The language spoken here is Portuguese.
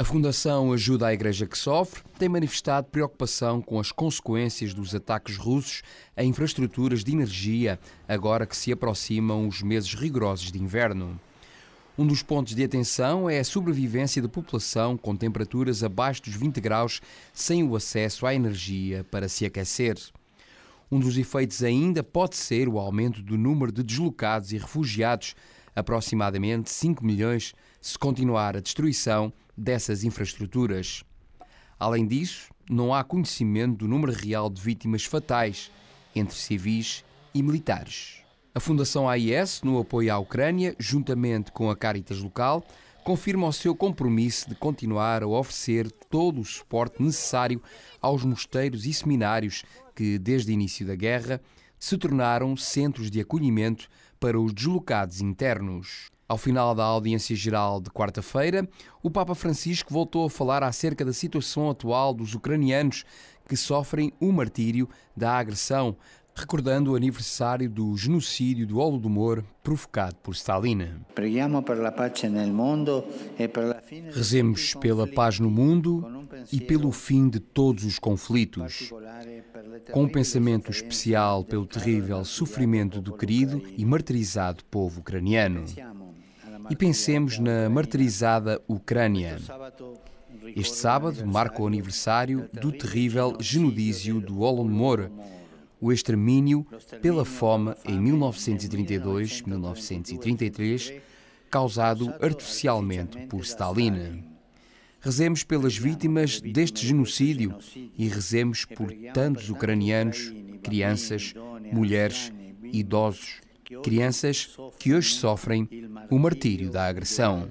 A Fundação Ajuda à Igreja que Sofre tem manifestado preocupação com as consequências dos ataques russos a infraestruturas de energia, agora que se aproximam os meses rigorosos de inverno. Um dos pontos de atenção é a sobrevivência da população com temperaturas abaixo dos 20 graus sem o acesso à energia para se aquecer. Um dos efeitos ainda pode ser o aumento do número de deslocados e refugiados aproximadamente 5 milhões se continuar a destruição dessas infraestruturas. Além disso, não há conhecimento do número real de vítimas fatais entre civis e militares. A Fundação AIS, no apoio à Ucrânia, juntamente com a Caritas local, confirma o seu compromisso de continuar a oferecer todo o suporte necessário aos mosteiros e seminários que, desde o início da guerra, se tornaram centros de acolhimento para os deslocados internos. Ao final da audiência geral de quarta-feira, o Papa Francisco voltou a falar acerca da situação atual dos ucranianos que sofrem o martírio da agressão, recordando o aniversário do genocídio do Holodomor provocado por Stalin. Rezemos pela paz no mundo e pelo fim de todos os conflitos, com um pensamento especial pelo terrível sofrimento do querido e martirizado povo ucraniano. E pensemos na martirizada Ucrânia. Este sábado marca o aniversário do terrível genodício do Holodomor, o extermínio pela fome em 1932-1933, causado artificialmente por Stalin. Rezemos pelas vítimas deste genocídio e rezemos é por tantos ucranianos, crianças, mulheres, idosos, crianças que hoje sofrem o martírio da agressão.